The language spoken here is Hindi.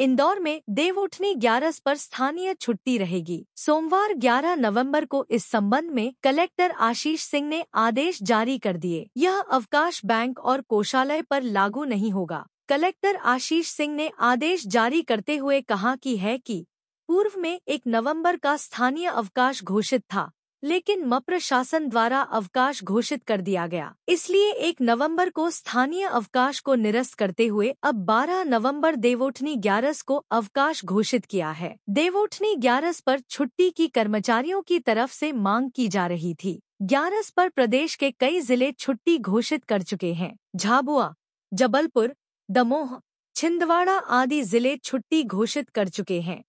इंदौर में देव उठनी ग्यारस पर स्थानीय छुट्टी रहेगी सोमवार 11 नवंबर को इस संबंध में कलेक्टर आशीष सिंह ने आदेश जारी कर दिए यह अवकाश बैंक और कोषालय पर लागू नहीं होगा कलेक्टर आशीष सिंह ने आदेश जारी करते हुए कहा कि है कि पूर्व में एक नवंबर का स्थानीय अवकाश घोषित था लेकिन मप्र शासन द्वारा अवकाश घोषित कर दिया गया इसलिए एक नवंबर को स्थानीय अवकाश को निरस्त करते हुए अब 12 नवंबर देवोठनी ग्यारस को अवकाश घोषित किया है देवोठनी ग्यारस पर छुट्टी की कर्मचारियों की तरफ से मांग की जा रही थी ग्यारस पर प्रदेश के कई जिले छुट्टी घोषित कर चुके हैं झाबुआ जबलपुर दमोह छिंदवाड़ा आदि जिले छुट्टी घोषित कर चुके हैं